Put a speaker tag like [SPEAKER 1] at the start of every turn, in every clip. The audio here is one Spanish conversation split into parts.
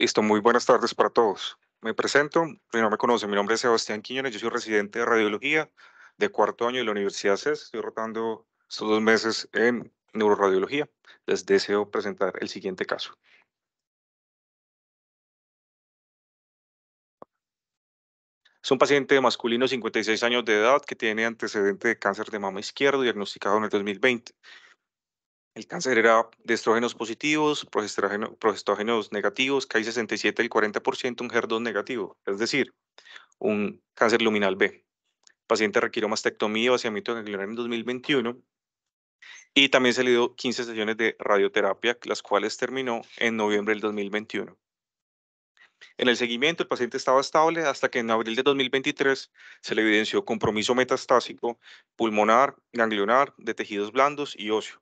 [SPEAKER 1] Listo, muy buenas tardes para todos. Me presento, si no me conocen, mi nombre es Sebastián Quiñones, yo soy residente de radiología de cuarto año de la Universidad CES. Estoy rotando estos dos meses en neuroradiología. Les deseo presentar el siguiente caso. Es un paciente masculino, 56 años de edad, que tiene antecedente de cáncer de mama izquierdo, diagnosticado en el 2020. El cáncer era de estrógenos positivos, progestógenos negativos, hay 67 el 40%, un HER2 negativo, es decir, un cáncer luminal B. El paciente requirió mastectomía o vaciamiento ganglionar en 2021 y también se le dio 15 sesiones de radioterapia, las cuales terminó en noviembre del 2021. En el seguimiento, el paciente estaba estable hasta que en abril de 2023 se le evidenció compromiso metastásico pulmonar, ganglionar, de tejidos blandos y óseo.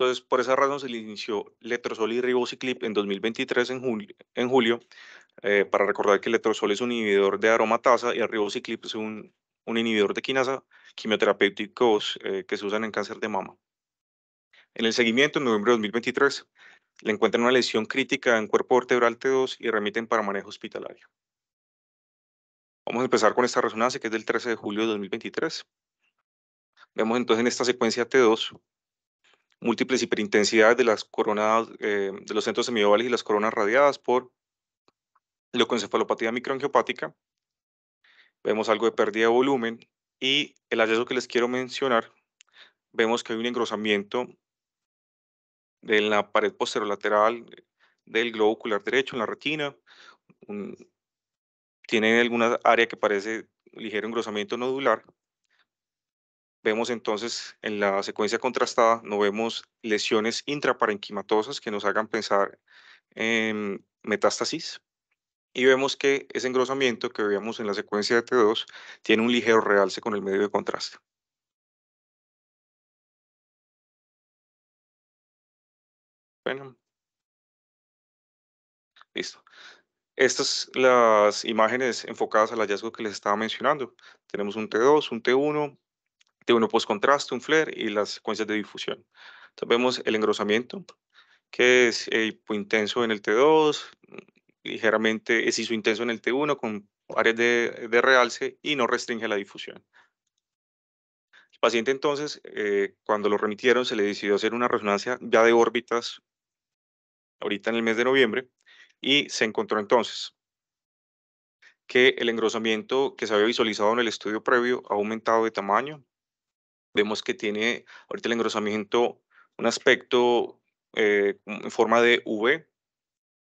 [SPEAKER 1] Entonces, por esa razón se le inició Letrozol y Ribociclip en 2023, en julio, eh, para recordar que Letrosol Letrozol es un inhibidor de aromatasa y el Ribociclip es un, inhibidor de quinasa, quimioterapéuticos eh, que se usan en cáncer de mama. En el seguimiento, en noviembre de 2023, le encuentran una lesión crítica en cuerpo vertebral T2 y remiten para manejo hospitalario. Vamos a empezar con esta resonancia que es del 13 de julio de 2023. Vemos entonces en esta secuencia T2 múltiples hiperintensidades de las coronadas eh, de los centros semiovales y las coronas radiadas por leucoencefalopatía microangiopática. Vemos algo de pérdida de volumen y el hallazgo que les quiero mencionar, vemos que hay un engrosamiento de la pared posterolateral del globo ocular derecho en la retina. tiene alguna área que parece ligero engrosamiento nodular vemos entonces en la secuencia contrastada, no vemos lesiones intraparenquimatosas que nos hagan pensar en metástasis. Y vemos que ese engrosamiento que veíamos en la secuencia de T2 tiene un ligero realce con el medio de contraste. Bueno. Listo. Estas son las imágenes enfocadas al hallazgo que les estaba mencionando. Tenemos un T2, un T1, uno post contraste un flare y las secuencias de difusión. Entonces vemos el engrosamiento, que es eh, muy intenso en el T2, ligeramente es hizo intenso en el T1 con áreas de, realce y no restringe la difusión. El paciente entonces, eh, cuando lo remitieron, se le decidió hacer una resonancia ya de órbitas ahorita en el mes de noviembre y se encontró entonces que el engrosamiento que se había visualizado en el estudio previo ha aumentado de tamaño, Vemos que tiene ahorita el engrosamiento un aspecto eh, en forma de V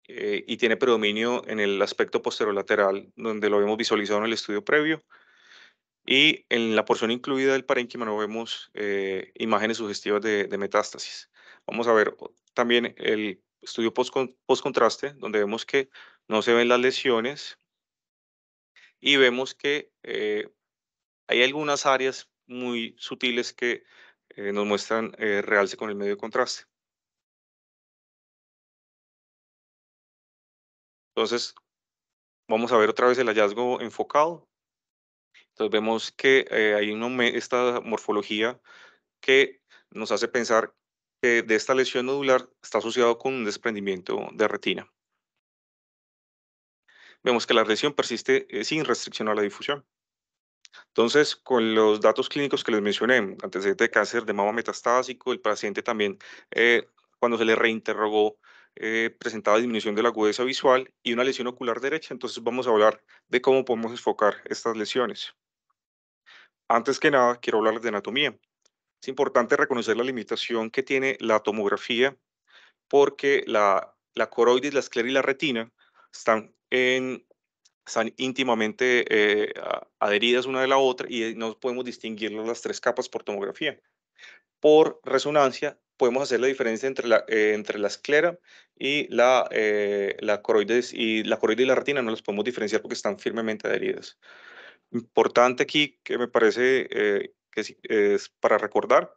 [SPEAKER 1] eh, y tiene predominio en el aspecto posterolateral, donde lo habíamos visualizado en el estudio previo. Y en la porción incluida del parénquima no vemos eh, imágenes sugestivas de, metástasis. Vamos a ver también el estudio post-contraste, donde vemos que no se ven las lesiones y vemos que hay algunas áreas muy sutiles que eh, nos muestran eh, realce con el medio de contraste. Entonces, vamos a ver otra vez el hallazgo enfocado. Entonces vemos que eh, hay esta morfología que nos hace pensar que de esta lesión nodular está asociado con un desprendimiento de retina. Vemos que la lesión persiste sin restricción a la difusión. Entonces, con los datos clínicos que les mencioné, antecedente de cáncer de mama metastásico, el paciente también, eh, cuando se le reinterrogó, eh, presentaba disminución de la agudeza visual y una lesión ocular derecha. Entonces, vamos a hablar de cómo podemos enfocar estas lesiones. Antes que nada, quiero hablarles de anatomía. Es importante reconocer la limitación que tiene la tomografía porque la, la coroides, la esclera y la retina están en están íntimamente eh, adheridas una de la otra y eh, no podemos distinguir las tres capas por tomografía. Por resonancia podemos hacer la diferencia entre la, eh, entre la esclera y la, la coroides y la coroides y la retina no las podemos diferenciar porque están firmemente adheridas. Importante aquí que me parece que es, es, para recordar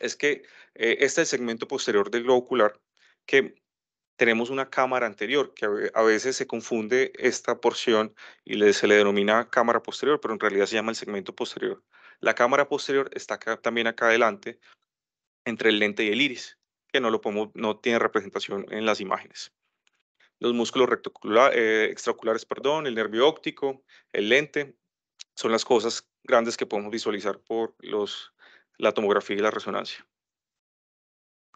[SPEAKER 1] es que este es el segmento posterior del globo ocular que tenemos una cámara anterior, que a veces se confunde esta porción y se le denomina cámara posterior, pero en realidad se llama el segmento posterior. La cámara posterior está también acá adelante, entre el lente y el iris, que no, lo no tiene representación en las imágenes. Los músculos eh, extraoculares, perdón, el nervio óptico, el lente, son las cosas grandes que podemos visualizar por los, la tomografía y la resonancia.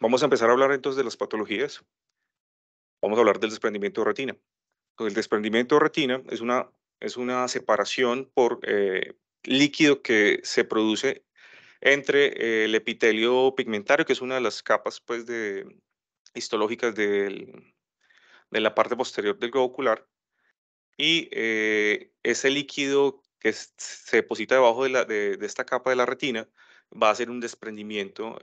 [SPEAKER 1] Vamos a empezar a hablar entonces de las patologías. Vamos a hablar del desprendimiento de retina. el desprendimiento de retina es una, es una separación por eh, líquido que se produce entre eh, el epitelio pigmentario, que es una de las capas pues, de, histológicas de la parte posterior del globo ocular, y eh, ese líquido que se deposita debajo de, de, esta capa de la retina va a ser un desprendimiento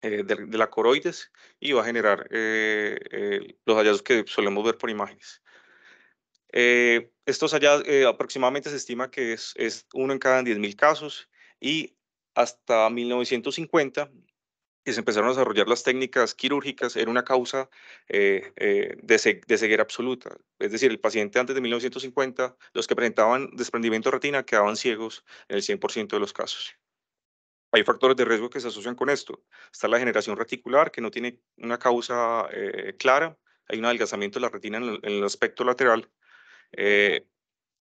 [SPEAKER 1] eh, de, la coroides y va a generar eh, eh, los hallazgos que solemos ver por imágenes. estos hallazgos aproximadamente se estima que es, uno en cada 10.000 casos y hasta 1950 que se empezaron a desarrollar las técnicas quirúrgicas era una causa de, de, ceguera absoluta. Es decir, el paciente antes de 1950, los que presentaban desprendimiento de retina quedaban ciegos en el 100% de los casos. Hay factores de riesgo que se asocian con esto. Está la generación reticular, que no tiene una causa eh, clara. Hay un adelgazamiento de la retina en el, aspecto lateral. Eh,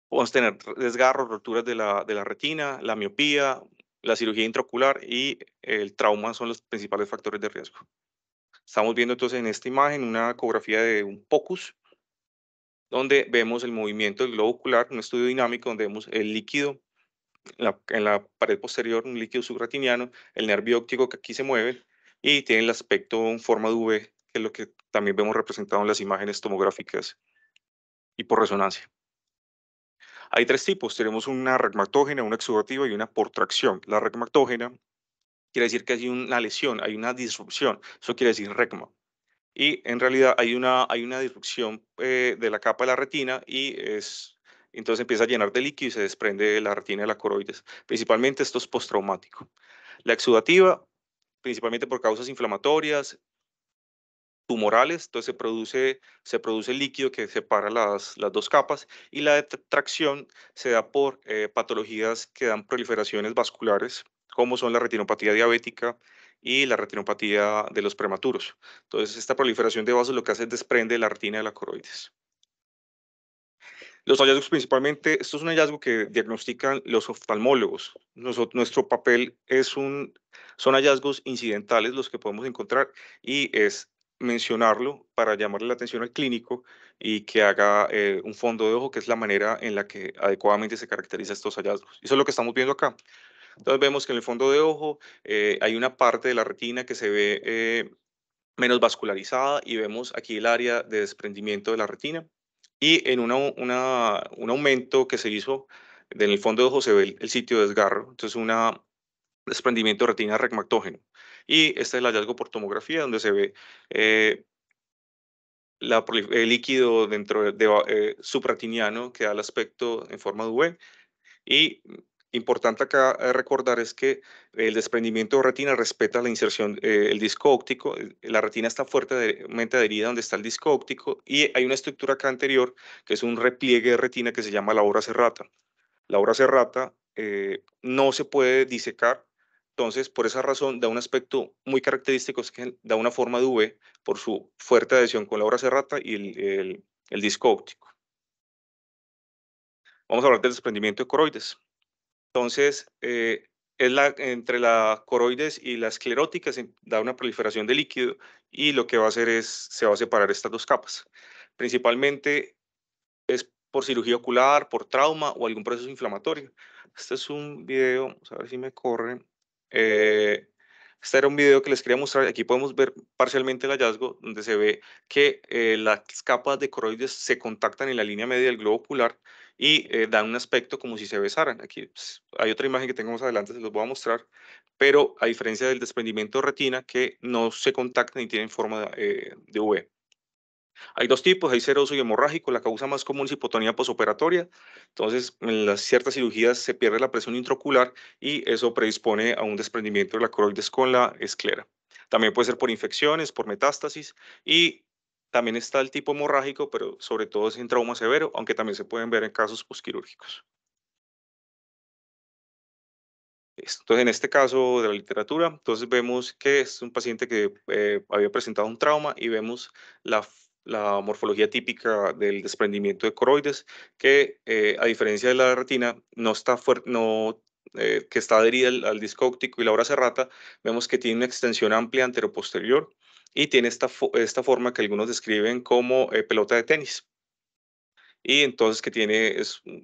[SPEAKER 1] podemos tener desgarros, roturas de la, de la, retina, la miopía, la cirugía intraocular y el trauma son los principales factores de riesgo. Estamos viendo entonces en esta imagen una ecografía de un POCUS, donde vemos el movimiento del globo ocular, un estudio dinámico donde vemos el líquido en la pared posterior un líquido subretiniano, el nervio óptico que aquí se mueve y tiene el aspecto en forma de V, que es lo que también vemos representado en las imágenes tomográficas y por resonancia. Hay tres tipos, tenemos una regmatógena, una exudativa y una por tracción. La regmatógena quiere decir que hay una lesión, hay una disrupción, eso quiere decir regma. Y en realidad hay una, hay una disrupción eh, de la capa de la retina y es entonces empieza a llenar de líquido y se desprende de la retina de la coroides. Principalmente esto es postraumático. La exudativa, principalmente por causas inflamatorias, tumorales, entonces se produce, se produce líquido que separa las, dos capas y la detracción se da por eh, patologías que dan proliferaciones vasculares, como son la retinopatía diabética y la retinopatía de los prematuros. Entonces, esta proliferación de vasos lo que hace es desprende la retina de la coroides. Los hallazgos principalmente, esto es un hallazgo que diagnostican los oftalmólogos. nuestro papel es un, son hallazgos incidentales los que podemos encontrar y es mencionarlo para llamarle la atención al clínico y que haga eh, un fondo de ojo, que es la manera en la que adecuadamente se caracteriza estos hallazgos. Eso es lo que estamos viendo acá. Entonces vemos que en el fondo de ojo eh, hay una parte de la retina que se ve eh, menos vascularizada y vemos aquí el área de desprendimiento de la retina y en una, una, un aumento que se hizo en el fondo de ojo se ve el, sitio de desgarro, entonces un desprendimiento de retina Y este es el hallazgo por tomografía, donde se ve eh, el líquido dentro de, eh, que da el aspecto en forma de V y Importante acá eh, recordar es que el desprendimiento de retina respeta la inserción, del eh, el disco óptico, la retina está fuertemente adherida donde está el disco óptico y hay una estructura acá anterior que es un repliegue de retina que se llama la obra serrata. La obra serrata eh, no se puede disecar, entonces por esa razón da un aspecto muy característico, es que da una forma de V por su fuerte adhesión con la obra serrata y el, el disco óptico. Vamos a hablar del desprendimiento de coroides. Entonces, eh, es la, entre la coroides y la esclerótica se da una proliferación de líquido y lo que va a hacer es, se va a separar estas dos capas. Principalmente es por cirugía ocular, por trauma o algún proceso inflamatorio. Este es un video, a ver si me corre. Eh, este era un video que les quería mostrar. Aquí podemos ver parcialmente el hallazgo, donde se ve que eh, las capas de coroides se contactan en la línea media del globo ocular y eh, dan un aspecto como si se besaran. Aquí pues, hay otra imagen que tengo adelante, se los voy a mostrar, pero a diferencia del desprendimiento de retina que no se contactan y tienen forma de, eh, V. Hay dos tipos, hay seroso y hemorrágico. La causa más común es hipotonía posoperatoria. Entonces, en las ciertas cirugías se pierde la presión intraocular y eso predispone a un desprendimiento de la coroides con la esclera. También puede ser por infecciones, por metástasis y también está el tipo hemorrágico, pero sobre todo es en trauma severo, aunque también se pueden ver en casos posquirúrgicos. Entonces, en este caso de la literatura, entonces vemos que es un paciente que eh, había presentado un trauma y vemos la, morfología típica del desprendimiento de coroides, que eh, a diferencia de la retina, no está no eh, que está adherida al, disco óptico y la obra serrata, vemos que tiene una extensión amplia anteroposterior y tiene esta, esta forma que algunos describen como eh, pelota de tenis. Y entonces que tiene, es, mm,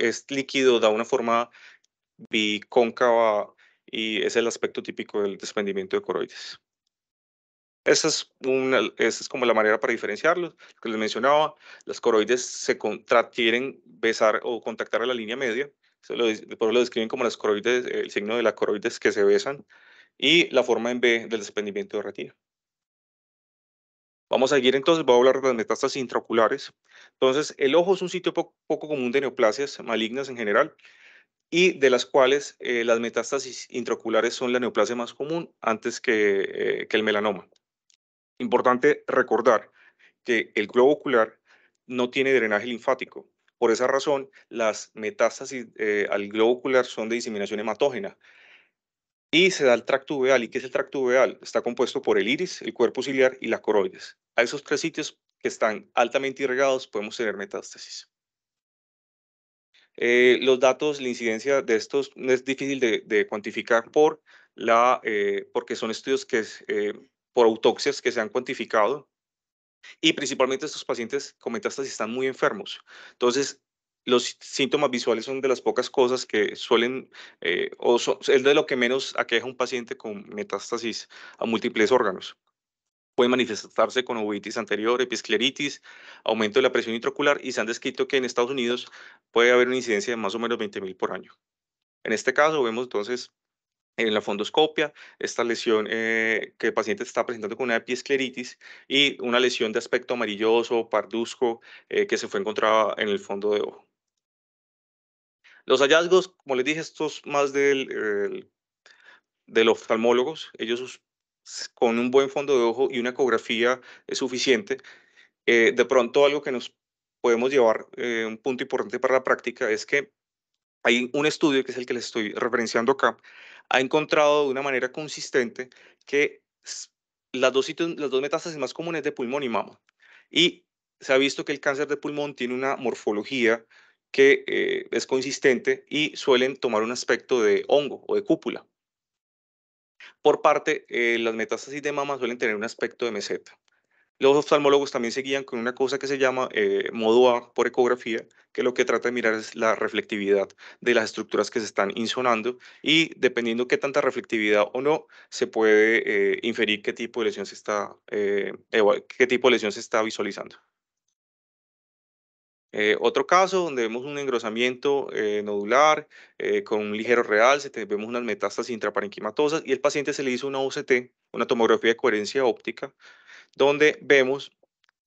[SPEAKER 1] es líquido, da una forma bicóncava y es el aspecto típico del desprendimiento de coroides. Esa es, una, es como la manera para diferenciarlos. que les mencionaba, las coroides se contratienen besar o contactar a la línea media. Después lo, lo describen como las coroides, el signo de las coroides que se besan y la forma en B del desprendimiento de retina. Vamos a seguir entonces, voy a hablar de las metástasis intraoculares. Entonces, el ojo es un sitio poco, común de neoplasias malignas en general y de las cuales eh, las metástasis intraoculares son la neoplasia más común antes eh, que, el melanoma. Importante recordar que el globo ocular no tiene drenaje linfático. Por esa razón, las metástasis eh, al globo ocular son de diseminación hematógena. Y se da el tracto uveal. ¿Y qué es el tracto uveal? Está compuesto por el iris, el cuerpo ciliar y la coroides a esos tres sitios que están altamente irrigados podemos tener metástasis. Eh, los datos, la incidencia de estos es difícil de, cuantificar por la, eh, porque son estudios que eh, por autopsias que se han cuantificado y principalmente estos pacientes con metástasis están muy enfermos. Entonces, los síntomas visuales son de las pocas cosas que suelen, o es de lo que menos aqueja un paciente con metástasis a múltiples órganos. Puede manifestarse con uveitis anterior, episcleritis, aumento de la presión intraocular y se han descrito que en Estados Unidos puede haber una incidencia de más o menos 20.000 por año. En este caso vemos entonces en la fondoscopia, esta lesión eh, que el paciente está presentando con una episcleritis y una lesión de aspecto amarilloso, parduzco, eh, que se fue encontrada en el fondo de ojo. Los hallazgos, como les dije, estos más del, eh, del oftalmólogos, ellos con un buen fondo de ojo y una ecografía es suficiente, eh, de pronto algo que nos podemos llevar, eh, un punto importante para la práctica, es que hay un estudio, que es el que les estoy referenciando acá, ha encontrado de una manera consistente que las dos, las metástasis más comunes de pulmón y mama. Y se ha visto que el cáncer de pulmón tiene una morfología que eh, es consistente y suelen tomar un aspecto de hongo o de cúpula. Por parte, eh, las metástasis de mama suelen tener un aspecto de meseta. Los oftalmólogos también seguían con una cosa que se llama eh, modo A por ecografía, que lo que trata de mirar es la reflectividad de las estructuras que se están insonando y dependiendo qué tanta reflectividad o no, se puede eh, inferir qué tipo de lesión se está, qué tipo de lesión se está visualizando. Eh, otro caso donde vemos un engrosamiento eh, nodular eh, con un ligero real, vemos unas metástasis intraparenquimatosas y el paciente se le hizo una OCT, una tomografía de coherencia óptica, donde vemos,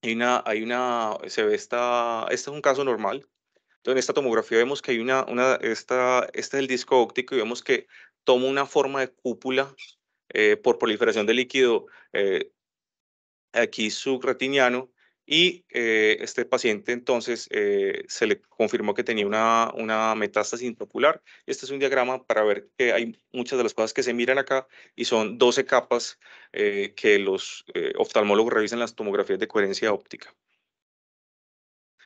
[SPEAKER 1] hay una, hay una se ve esta, este es un caso normal, entonces en esta tomografía vemos que hay una, una esta, este es el disco óptico y vemos que toma una forma de cúpula por proliferación de líquido aquí subretiniano y eh, este paciente entonces eh, se le confirmó que tenía una, una metástasis intraocular. Este es un diagrama para ver que hay muchas de las cosas que se miran acá y son 12 capas eh, que los oftalmólogos revisan las tomografías de coherencia óptica.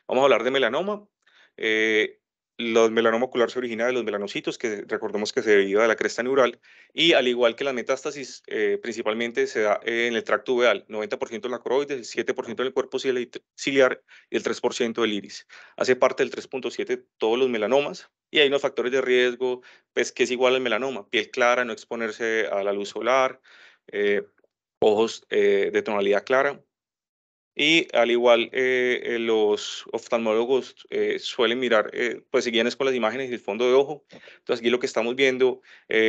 [SPEAKER 1] Vamos a hablar de melanoma los melanoma ocular se origina de los melanocitos, que recordemos que se deriva de la cresta neural, y al igual que la metástasis, eh, principalmente se da en el tracto uveal, 90% en la coroides, 7% en el cuerpo ciliar y el 3% del iris. Hace parte del 3.7 todos los melanomas, y hay unos factores de riesgo, pues, que es igual al melanoma, piel clara, no exponerse a la luz solar, eh, ojos eh, de tonalidad clara, y al igual, eh, eh, los oftalmólogos eh, suelen mirar, pues siguen con las imágenes del fondo de ojo. Entonces aquí lo que estamos viendo,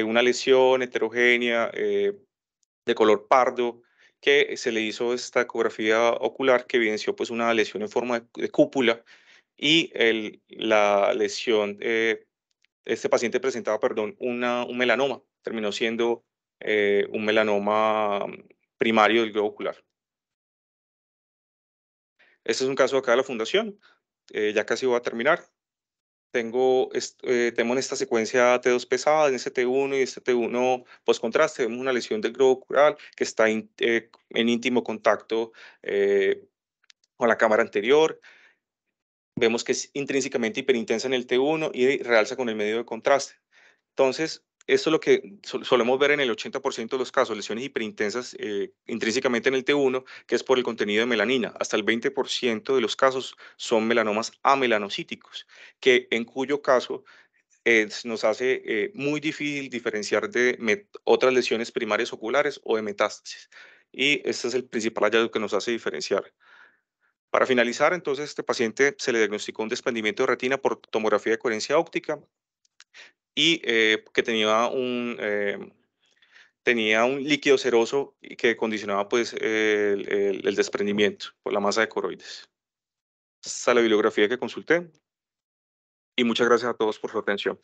[SPEAKER 1] una lesión heterogénea de color pardo, que se le hizo esta ecografía ocular que evidenció pues una lesión en forma de, cúpula y el, la lesión, este paciente presentaba, perdón, una, un melanoma, terminó siendo un melanoma mm, primario del globo ocular. Este es un caso acá de la fundación. Eh, ya casi voy a terminar. Tengo, tenemos eh, en esta secuencia T2 pesada, en este T1 y este T1 postcontraste, vemos una lesión del globo ocular que está eh, en íntimo contacto con la cámara anterior. Vemos que es intrínsecamente hiperintensa en el T1 y realza con el medio de contraste. Entonces, eso es lo que solemos ver en el 80% de los casos, lesiones hiperintensas eh, intrínsecamente en el T1, que es por el contenido de melanina. Hasta el 20% de los casos son melanomas amelanocíticos, que en cuyo caso eh, nos hace eh, muy difícil diferenciar de otras lesiones primarias oculares o de metástasis. Y este es el principal hallazgo que nos hace diferenciar. Para finalizar, entonces, este paciente se le diagnosticó un desprendimiento de retina por tomografía de coherencia óptica y eh, que tenía un, eh, tenía un líquido ceroso que condicionaba pues, el, el, desprendimiento por la masa de coroides. Esta es la bibliografía que consulté y muchas gracias a todos por su atención.